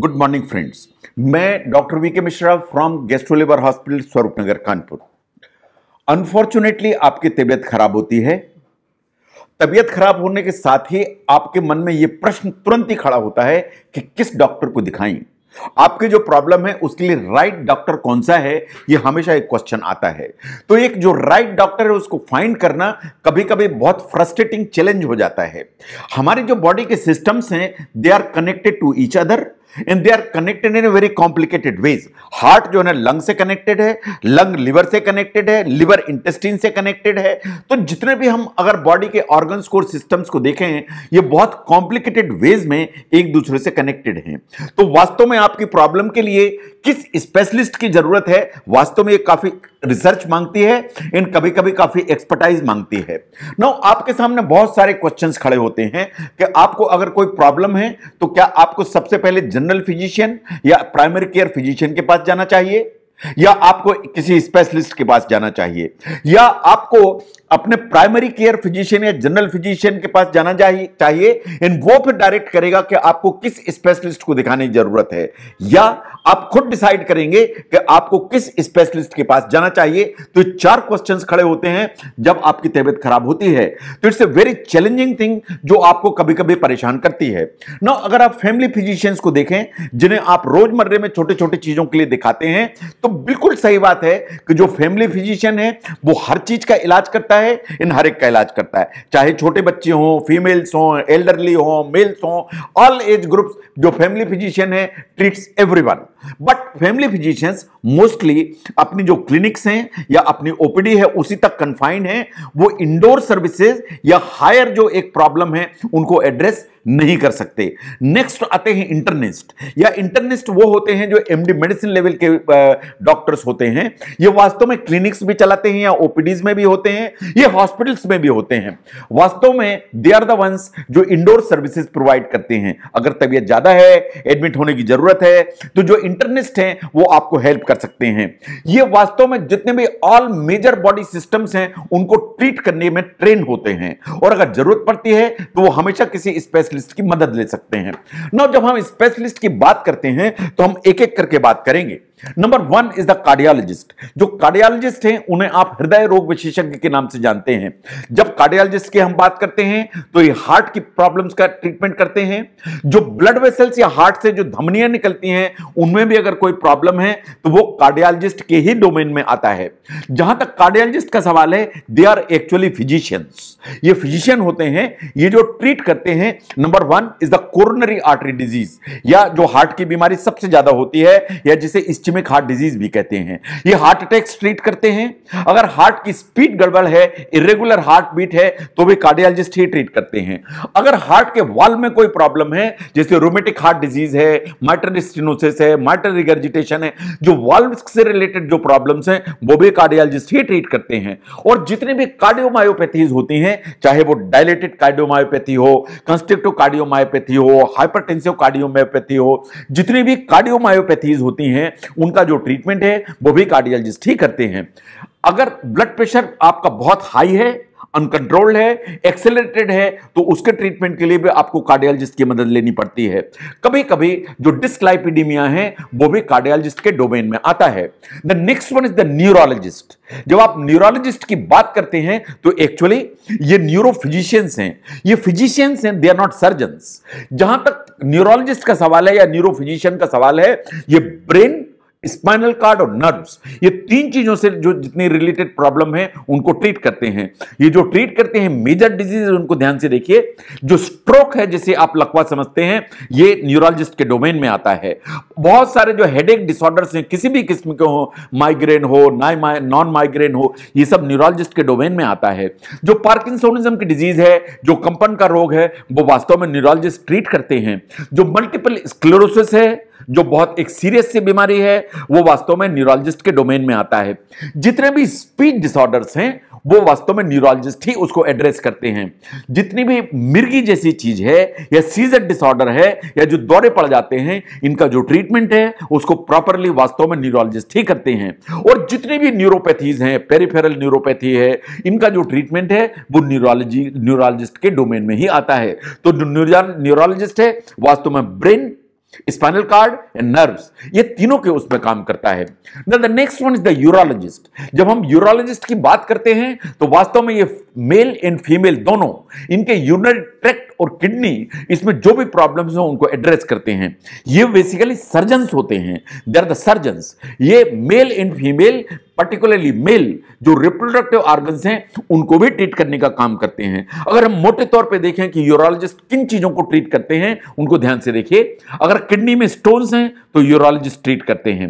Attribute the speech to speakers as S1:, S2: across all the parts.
S1: Good morning friends मैं doctor V K Mishra from गेस्ट्रोलेबर hospital Swaroop Nagar Kanpur unfortunately आपकी तबीयत खराब होती है तबीयत खराब होने के साथ ही आपके मन में यह प्रश्न तुरंत ही खड़ा होता है कि किस डॉक्टर को दिखाएं आपके जो प्रॉब्लम है उसके लिए राइट डॉक्टर कौन सा है यह हमेशा एक क्वेश्चन आता है तो एक जो राइट डॉक्टर है उसको फाइंड करना कभी कभी बहुत फ्रस्ट्रेटिंग चैलेंज हो जाता है हमारे जो बॉडी के सिस्टम्स हैं they are connected to each other and they are connected in very complicated ways heart जो है लंग से कनेक्टेड है लंग लिवर से कनेक्टेड है लिवर इंटेस्टिन से कनेक्टेड है तो जितने भी हम अगर बॉडी के ऑर्गन को सिस्टम्स को देखें ये बहुत कॉम्प्लिकेटेड वेज में एक दूसरे से कनेक्टेड हैं तो वास्तव में आपकी प्रॉब्लम के लिए किस स्पेशलिस्ट की जरूरत है वास्तव में ये काफी रिसर्च मांगती है इन कभी कभी काफी एक्सपर्टाइज मांगती है नाउ आपके सामने बहुत सारे क्वेश्चंस खड़े होते हैं कि आपको अगर कोई प्रॉब्लम है तो क्या आपको सबसे पहले जनरल फिजिशियन या प्राइमरी केयर फिजिशियन के पास जाना चाहिए या आपको किसी स्पेशलिस्ट के पास जाना चाहिए या आपको अपने प्राइमरी केयर फिजिशियन या जनरल फिजिशियन के पास जाना चाहिए इन वो फिर डायरेक्ट करेगा कि आपको किस स्पेशलिस्ट को दिखाने की जरूरत है या आप खुद डिसाइड करेंगे कि आपको किस स्पेशलिस्ट के पास जाना चाहिए तो चार क्वेश्चंस खड़े होते हैं जब आपकी तबियत खराब होती है तो it's a very challenging thing जो आपको कभी कभी परेशान करती है ना अगर आप फैमिली फिजिशियंस को देखें जिन्हें आप रोजमर्रे में छोटे छोटे चीजों के लिए दिखाते हैं तो बिल्कुल सही बात है कि जो फैमिली फिजिशियन है वो हर चीज का इलाज करता है इन हर एक का इलाज करता है चाहे छोटे बच्चे हों फीमेल्स हों एल्डरली हों मेल्स हों ऑल एज ग्रुप्स जो फैमिली फिजिशियन है treats everyone but family physicians mostly अपनी जो क्लिनिक्स हैं या अपनी ओपीडी है उसी तक कन्फाइंड है वो इंडोर सर्विसेज या हायर जो एक प्रॉब्लम है उनको एड्रेस नहीं कर सकते नेक्स्ट आते हैं इंटरनिस्ट या इंटरनिस्ट वो होते हैं जो एमडी मेडिसिन लेवल के डॉक्टर्स होते हैं ये वास्तव में क्लिनिक्स भी चलाते हैं या ओपीडीज में भी होते हैं ये हॉस्पिटल्स में भी होते हैं वास्तव में दे आर द वंस जो इंडोर सर्विसेज प्रोवाइड करते हैं अगर तबीयत ज्यादा है एडमिट होने की जरूरत है तो जो इंटरनिस्ट हैं वो आपको हेल्प कर सकते हैं ये वास्तव में जितने भी ऑल मेजर बॉडी सिस्टम्स हैं उनको ट्रीट करने में ट्रेन होते हैं और अगर जरूरत पड़ती है तो वो हमेशा किसी स्पेशल स्पेशलिस्ट की मदद ले सकते हैं नौ जब हम स्पेशलिस्ट की बात करते हैं तो हम एक एक करके बात करेंगे number one is the cardiologist जो कार्डियोलॉजिस्ट हैं उन्हें आप हृदय रोग विशेषज्ञ के नाम से जानते हैं जब कार्डियोलॉजिस्ट की हम बात करते हैं तो ये हार्ट की प्रॉब्लम्स का ट्रीटमेंट करते हैं जो ब्लड वेसल्स या हार्ट से जो धमनियां निकलती हैं उनमें भी अगर कोई प्रॉब्लम है तो वो कार्डियोलॉजिस्ट के ही डोमेन में आता है जहां तक कार्डियोलॉजिस्ट का सवाल है दे आर एक्चुअली फिजिशियंस ये फिजिशियन होते हैं ये जो ट्रीट करते हैं number one is the coronary artery disease या जो हार्ट की बीमारी सबसे ज्यादा होती है या जिसे इस्टिमिक हार्ट डिजीज भी कहते हैं ये हार्ट अटैक ट्रीट करते हैं अगर हार्ट की स्पीड गड़बड़ है इरेगुलर हार्ट बीट है तो भी कार्डियोलॉजिस्ट ही ट्रीट करते हैं अगर हार्ट के वाल में कोई प्रॉब्लम है जैसे रोमेटिक हार्ट डिजीज है माइटर स्टिनोसिस है माइटर रिगर्जिटेशन है जो वाल्व से रिलेटेड जो प्रॉब्लम्स हैं वो भी कार्डियोलॉजिस्ट ही ट्रीट करते हैं और जितनी भी कार्डियोमायोपैथीज होती हैं चाहे वो डायलेटेड कार्डियोमायोपैथी हो कंस्ट्रक्टिव कार्डियोमायोपैथी हो हाइपरटेंसिव कार्डियोमायोपैथी हो जितनी भी कार्डियोमायोपैथीज होती हैं उनका जो ट्रीटमेंट है वो भी कार्डियोलॉजिस्ट ही करते हैं अगर ब्लड प्रेशर आपका बहुत हाई है अनकंट्रोल्ड है एक्सेलरेटेड है तो उसके ट्रीटमेंट के लिए भी आपको कार्डियोलॉजिस्ट की मदद लेनी पड़ती है कभी कभी जो डिस्कलाइपिडीमिया है वो भी कार्डियोलॉजिस्ट के डोमेन में आता है the next one is the neurologist जब आप न्यूरोलॉजिस्ट की बात करते हैं तो एक्चुअली ये न्यूरो फिजिशियंस हैं ये फिजिशियंस हैं दे आर नॉट सर्जन जहां तक न्यूरोलॉजिस्ट का सवाल है या न्यूरो फिजिशियन का सवाल है ये ब्रेन स्पाइनल कार्ड और नर्व्स ये तीन चीजों से जो जितनी रिलेटेड प्रॉब्लम है उनको ट्रीट करते हैं ये जो ट्रीट करते हैं मेजर डिजीज उनको ध्यान से देखिए जो स्ट्रोक है जिसे आप लकवा समझते हैं ये न्यूरोलॉजिस्ट के डोमेन में आता है बहुत सारे जो हेडेक डिसऑर्डर्स हैं किसी भी किस्म के हो माइग्रेन हो नॉन माइग्रेन हो ये सब न्यूरोलॉजिस्ट के डोमेन में आता है जो पार्किसोनिज्म की डिजीज है जो कंपन का रोग है वो वास्तव में न्यूरोलॉजिस्ट ट्रीट करते हैं जो मल्टीपल स्क्लोरोसिस है जो बहुत एक सीरियस सी बीमारी है वो वास्तव में न्यूरोलॉजिस्ट के डोमेन में आता है जितने भी स्पीच डिसऑर्डर्स हैं वो वास्तव में न्यूरोलॉजिस्ट ही उसको एड्रेस करते हैं जितनी भी मिर्गी जैसी चीज है या सीजर डिसऑर्डर है या जो दौरे पड़ जाते हैं इनका जो ट्रीटमेंट है उसको प्रॉपरली वास्तव में न्यूरोलॉजिस्ट ही करते हैं और जितनी भी न्यूरोपैथीज हैं पेरिफेरल न्यूरोपैथी है इनका जो ट्रीटमेंट है वो न्यूरोलॉजी न्यूरोलॉजिस्ट के डोमेन में ही आता है तो न्यूरोलॉजिस्ट है वास्तव में brain spinal cord and nerves ये तीनों के उसमें काम करता है the next one is the urologist जब हम यूरोलॉजिस्ट की बात करते हैं तो वास्तव में ये मेल एंड फीमेल दोनों इनके यूरिनरी ट्रैक्ट और किडनी इसमें जो भी प्रॉब्लम्स हो उनको एड्रेस करते हैं ये बेसिकली सर्जन्स होते हैं दे आर द सर्जन्स ये male and female particularly male जो रिप्रोडक्टिव ऑर्गन्स हैं उनको भी ट्रीट करने का काम करते हैं अगर हम मोटे तौर पे देखें कि यूरोलॉजिस्ट किन चीज़ों को ट्रीट करते हैं उनको ध्यान से देखिए अगर किडनी में स्टोन्स हैं तो यूरोलॉजिस्ट ट्रीट करते हैं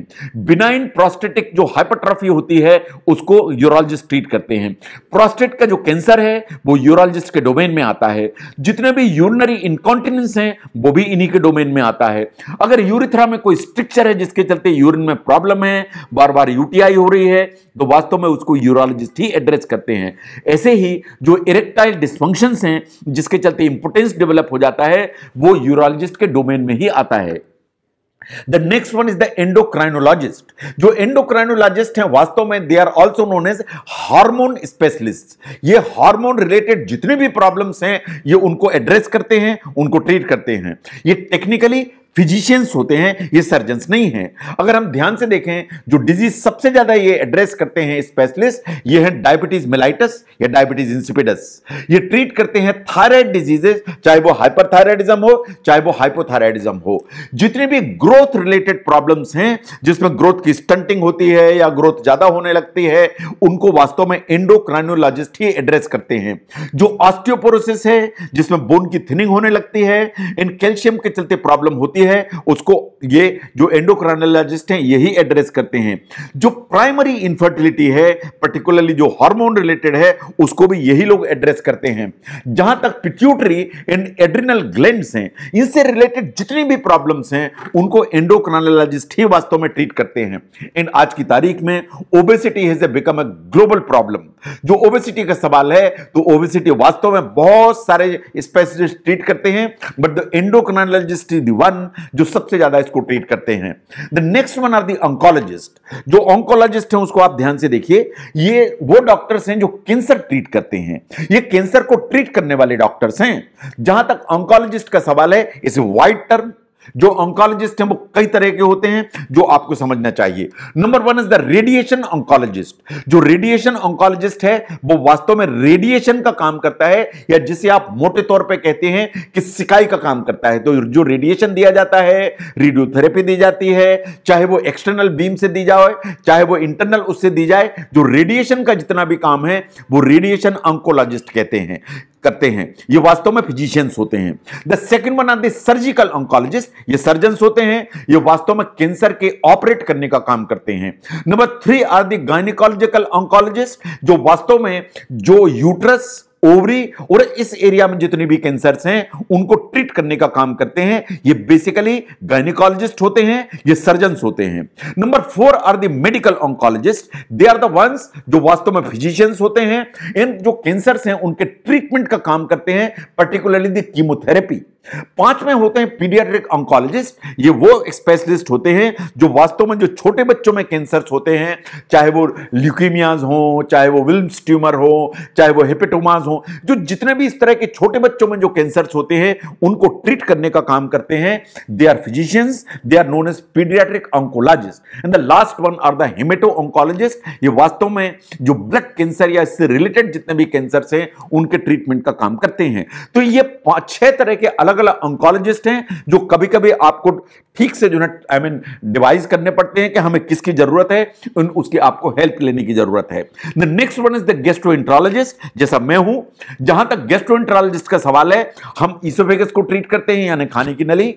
S1: बिनाइन प्रोस्टेटिक जो हाइपरट्रॉफी होती है उसको यूरोलॉजिस्ट ट्रीट करते हैं प्रोस्टेट का जो कैंसर है वो यूरोलॉजिस्ट के डोमेन में आता है जितने भी यूरिनरी इनकॉन्टिनेंस हैं वो भी इन्हीं के डोमेन में आता है अगर यूरिथ्रा में कोई स्ट्रिक्चर है जिसके चलते यूरिन में प्रॉब्लम है बार बार यूटीआई हो रही है है तो वास्तव में उसको यूरोलॉजिस्ट ही एड्रेस करते हैं ऐसे ही जो इरेक्टाइल डिस्फंक्शन हैं जिसके चलते इंपोर्टेंस डेवलप हो जाता है वो यूरोलॉजिस्ट के डोमेन में ही आता है the next one is the endocrinologist जो एंडोक्राइनोलॉजिस्ट हैं वास्तव में they are also known as hormone specialist ये हार्मोन रिलेटेड जितने भी प्रॉब्लम्स हैं ये उनको एड्रेस करते हैं उनको ट्रीट करते हैं ये टेक्निकली फिजिशियंस होते हैं ये सर्जन्स नहीं हैं अगर हम ध्यान से देखें जो डिजीज सबसे ज्यादा ये एड्रेस करते हैं स्पेशलिस्ट ये है डायबिटीज मेलाइटस या डायबिटीज इंसिपिडस ये ट्रीट करते हैं थायराइड डिजीजेस चाहे वो हाइपरथायराइडिज्म हो चाहे वो हाइपोथायराइडिज्म हो जितने भी ग्रोथ रिलेटेड प्रॉब्लम्स हैं जिसमें ग्रोथ की स्टंटिंग होती है या ग्रोथ ज्यादा होने लगती है उनको वास्तव में एंडोक्राइनोलॉजिस्ट ही एड्रेस करते हैं जो ऑस्टियोपोरोसिस है जिसमें बोन की थिनिंग होने लगती है इन कैल्शियम के चलते प्रॉब्लम होती होती है उसको ये जो एंडोक्रोनोलॉजिस्ट हैं यही एड्रेस करते हैं जो प्राइमरी इनफर्टिलिटी है पर्टिकुलरली जो हार्मोन रिलेटेड है उसको भी यही लोग एड्रेस करते हैं जहां तक पिट्यूटरी एंड एड्रिनल ग्लैंड हैं इनसे रिलेटेड जितनी भी प्रॉब्लम्स हैं उनको एंडोक्रोनोलॉजिस्ट ही वास्तव में ट्रीट करते हैं एंड आज की तारीख में obesity has become a global problem जो ओबेसिटी का सवाल है तो ओबेसिटी वास्तव में बहुत सारे स्पेशलिस्ट ट्रीट करते हैं but the endocrinologist is the one जो सबसे ज्यादा इसको ट्रीट करते हैं the next one are oncologist जो ऑन्कोलॉजिस्ट हैं उसको आप ध्यान से देखिए ये वो डॉक्टर्स हैं जो कैंसर ट्रीट करते हैं ये कैंसर को ट्रीट करने वाले डॉक्टर्स हैं जहां तक ऑन्कोलॉजिस्ट का सवाल है इसे वाइड टर्म जो ऑंकोलॉजिस्ट हैं वो कई तरह के होते हैं जो आपको समझना चाहिए number one is the radiation oncologist जो रेडिएशन ऑंकोलॉजिस्ट है वो वास्तव में रेडिएशन का काम करता है या जिसे आप मोटे तौर पे कहते हैं कि सिकाई का काम करता है तो जो रेडिएशन दिया जाता है रेडियोथेरेपी दी जाती है चाहे वो एक्सटर्नल बीम से दी जाए चाहे वो इंटरनल उससे दी जाए जो रेडिएशन का जितना भी काम है वो रेडिएशन ऑंकोलॉजिस्ट कहते हैं करते हैं ये वास्तव में फिजिशियंस होते हैं the second one are the surgical oncologist ये सर्जन होते हैं ये वास्तव में कैंसर के ऑपरेट करने का काम करते हैं number three are the gynaecological oncologist जो वास्तव में जो यूट्रस ओवरी और इस एरिया में जितने भी कैंसर्स हैं उनको ट्रीट करने का काम करते हैं ये बेसिकली गायनिकोलॉजिस्ट होते हैं ये सर्जन होते हैं number four are the medical oncologist they are the ones जो वास्तव में फिजिशियंस होते हैं इन जो कैंसर हैं उनके ट्रीटमेंट का काम करते हैं पर्टिकुलरली दीमोथेरेपी कीमोथेरेपी पांच में होते हैं पीडियाट्रिक ऑंकोलॉजिस्ट ये वो स्पेशलिस्ट होते हैं जो वास्तव में जो छोटे बच्चों में कैंसर होते हैं चाहे वो ल्यूकीमियाज हो चाहे वो विल्म्स ट्यूमर हो चाहे वो हिपेटोमाज हों जो जितने भी इस तरह के छोटे बच्चों में जो कैंसर्स होते हैं उनको ट्रीट करने का काम करते हैं they are physicians they are known as paediatric oncologist and the last one are the haemato oncologist ये वास्तव में जो ब्लड कैंसर या इससे रिलेटेड जितने भी कैंसर हैं उनके ट्रीटमेंट का काम करते हैं तो ये छह तरह के अलग अलग ऑन्कोलॉजिस्ट हैं जो कभी कभी आपको ठीक से जो है आई मीन डिवाइस करने पड़ते हैं कि हमें किसकी जरूरत है उसकी आपको हेल्प लेने की जरूरत है next one is the gastro जैसा मैं हूं हूं जहां तक गेस्ट्रोएंट्रोलॉजिस्ट का सवाल है हम इसोफेगस को ट्रीट करते हैं यानी खाने की नली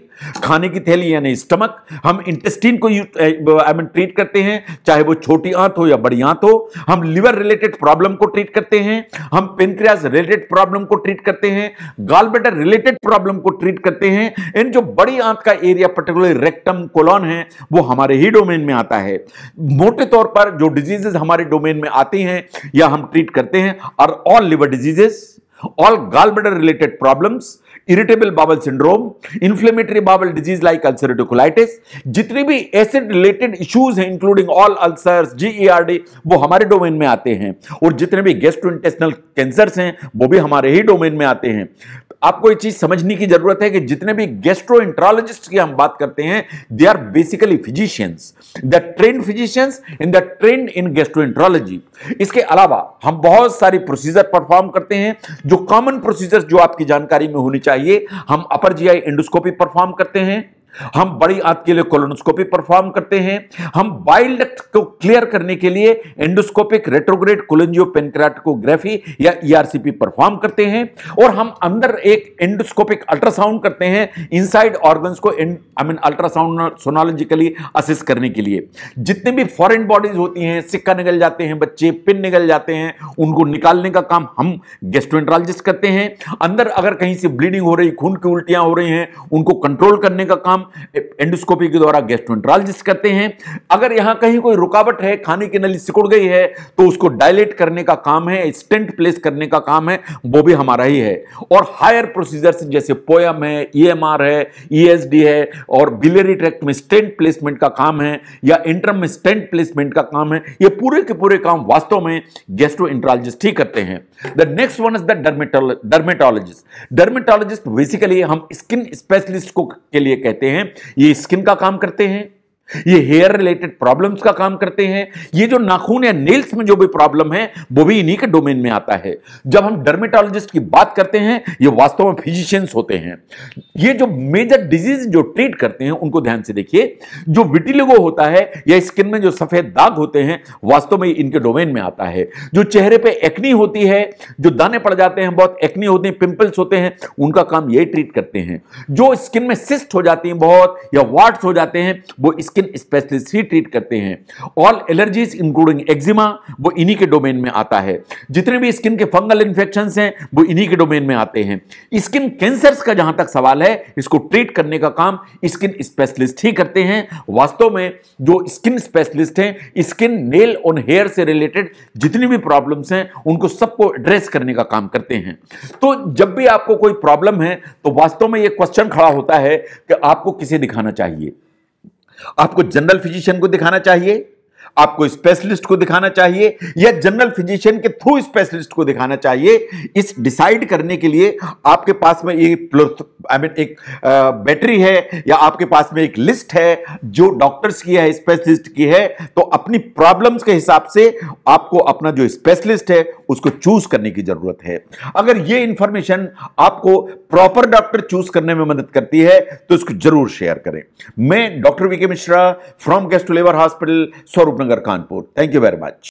S1: खाने की थैली यानी स्टमक हम इंटेस्टिन को आई मीन ट्रीट करते हैं चाहे वो छोटी आंत हो या बड़ी आंत हो हम लिवर रिलेटेड प्रॉब्लम को ट्रीट करते हैं हम पेनक्रियाज रिलेटेड प्रॉब्लम को ट्रीट करते हैं गाल बेटर रिलेटेड प्रॉब्लम को ट्रीट करते हैं इन जो बड़ी आंत का एरिया पर्टिकुलर रेक्टम कोलॉन है वो हमारे ही डोमेन में आता है मोटे तौर पर जो डिजीजेस हमारे डोमेन में आती हैं या हम ट्रीट करते हैं और all liver diseases diseases, all gallbladder related problems, irritable bowel syndrome, inflammatory bowel disease like ulcerative colitis, जितने bhi acid related issues hain including all ulcers, GERD, wo hamare domain mein aate hain. Aur jitne bhi gastrointestinal cancers hain, wo bhi hamare hi domain mein aate hain. आपको ये चीज समझने की जरूरत है कि जितने भी गेस्ट्रो इंट्रोलॉजिस्ट की हम बात करते हैं they are basically physicians the trained physicians in the trained in gastroenterology इसके अलावा हम बहुत सारी प्रोसीजर परफॉर्म करते हैं जो कॉमन प्रोसीजर जो आपकी जानकारी में होनी चाहिए हम अपर जी आई एंडोस्कोपी परफॉर्म करते हैं हम बड़ी आंत के लिए कोलोनोस्कोपी परफॉर्म करते हैं हम बाइल डक्ट को क्लियर करने के लिए एंडोस्कोपिक रेट्रोग्रेड कोलेंजियो पेनक्रेटिकोग्राफी या ईआरसीपी e परफॉर्म करते हैं और हम अंदर एक एंडोस्कोपिक अल्ट्रासाउंड करते हैं इनसाइड ऑर्गन्स को आई मीन अल्ट्रासाउंड सोनोलॉजिकली असिस करने के लिए जितने भी फॉरेन बॉडीज होती हैं सिक्का निकल जाते हैं बच्चे पिन निकल जाते हैं उनको निकालने का काम हम गेस्ट्रोएंट्रोलॉजिस्ट करते हैं अंदर अगर कहीं से ब्लीडिंग हो रही खून की उल्टियां हो रही हैं उनको कंट्रोल करने का काम एंडोस्कोपी के द्वारा गैस्ट्रोएंट्रोलॉजिस्ट करते हैं अगर यहां कहीं कोई रुकावट है खाने की नली सिकुड़ गई है तो उसको डायलेट करने का काम है स्टेंट प्लेस करने का काम है वो भी हमारा ही है और हायर प्रोसीजर्स जैसे पोयम है ईएमआर e है ईएसडी e है और बिलेरी ट्रैक्ट में स्टेंट प्लेसमेंट का काम है या इंटरम में स्टेंट प्लेसमेंट का काम है ये पूरे के पूरे काम वास्तव में गैस्ट्रोएंट्रोलॉजिस्ट ही करते हैं the next one is the dermatologist dermatologist basically हम स्किन स्पेशलिस्ट को के लिए कहते हैं हैं ये स्किन का काम करते हैं ये हेयर रिलेटेड प्रॉब्लम्स का काम करते हैं ये जो नाखून या नेल्स में जो भी प्रॉब्लम है वो भी इन्हीं के डोमेन में आता है जब हम डर्मेटोलॉजिस्ट की बात करते हैं ये वास्तव में फिजिशियंस होते हैं ये जो मेजर डिजीज जो ट्रीट करते हैं उनको ध्यान से देखिए जो विटिलिगो होता है या स्किन में जो सफेद दाग होते हैं वास्तव में इनके डोमेन में आता है जो चेहरे पर एक्नी होती है जो दाने पड़ जाते हैं बहुत एक्नी होते हैं पिंपल्स होते हैं उनका काम यही ट्रीट करते हैं जो स्किन में सिस्ट हो जाती है बहुत या वाट्स हो जाते हैं वो स्किन स्किन स्पेशलिस्ट ही ट्रीट करते हैं ऑल एलर्जीज इंक्लूडिंग एक्जिमा वो इन्हीं के डोमेन में आता है जितने भी स्किन के फंगल इन्फेक्शन हैं वो इन्हीं के डोमेन में आते हैं स्किन कैंसर्स का जहां तक सवाल है इसको ट्रीट करने का काम स्किन स्पेशलिस्ट ही करते हैं वास्तव में जो स्किन स्पेशलिस्ट हैं स्किन नेल और हेयर से रिलेटेड जितनी भी प्रॉब्लम्स हैं उनको सबको एड्रेस करने का काम करते हैं तो जब भी आपको कोई प्रॉब्लम है तो वास्तव में ये क्वेश्चन खड़ा होता है कि आपको किसे दिखाना चाहिए आपको जनरल फिजिशियन को दिखाना चाहिए आपको स्पेशलिस्ट को दिखाना चाहिए या जनरल फिजिशियन के थ्रू स्पेशलिस्ट को दिखाना चाहिए इस डिसाइड करने के लिए आपके पास में ये आई मीन एक बैटरी है या आपके पास में एक लिस्ट है जो डॉक्टर्स की है स्पेशलिस्ट की है तो अपनी प्रॉब्लम्स के हिसाब से आपको अपना जो स्पेशलिस्ट है उसको चूज करने की जरूरत है अगर ये इंफॉर्मेशन आपको प्रॉपर डॉक्टर चूज करने में मदद करती है तो इसको जरूर शेयर करें मैं doctor VK Mishra from gastro कैस्टोलेवर hospital Swaroop Nagar Kanpur thank you very much